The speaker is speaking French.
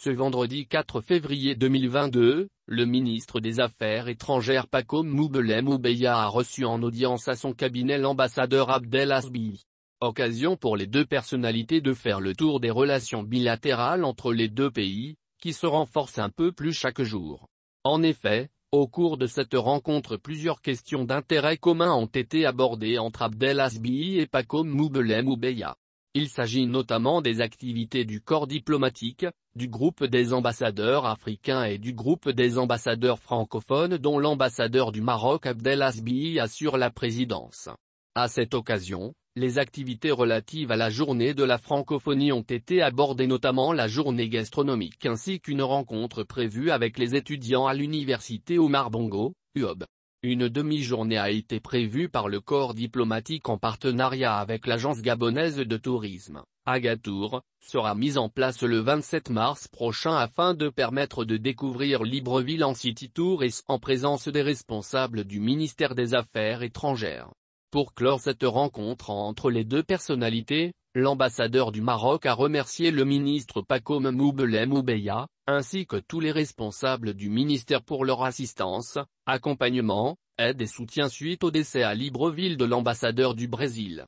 Ce vendredi 4 février 2022, le ministre des Affaires étrangères Paco Moubelem Oubeya a reçu en audience à son cabinet l'ambassadeur Abdel Occasion pour les deux personnalités de faire le tour des relations bilatérales entre les deux pays, qui se renforcent un peu plus chaque jour. En effet, au cours de cette rencontre plusieurs questions d'intérêt commun ont été abordées entre Abdel et Paco Moubelem Oubeya. Il s'agit notamment des activités du corps diplomatique, du groupe des ambassadeurs africains et du groupe des ambassadeurs francophones dont l'ambassadeur du Maroc Abdel assure la présidence. À cette occasion, les activités relatives à la journée de la francophonie ont été abordées notamment la journée gastronomique ainsi qu'une rencontre prévue avec les étudiants à l'université Omar Bongo, UOB. Une demi-journée a été prévue par le corps diplomatique en partenariat avec l'agence gabonaise de tourisme, Agatour, sera mise en place le 27 mars prochain afin de permettre de découvrir Libreville en city tour et en présence des responsables du ministère des Affaires étrangères. Pour clore cette rencontre entre les deux personnalités, l'ambassadeur du Maroc a remercié le ministre Paco Moubelem Moubeya, ainsi que tous les responsables du ministère pour leur assistance, accompagnement, aide et soutien suite au décès à Libreville de l'ambassadeur du Brésil.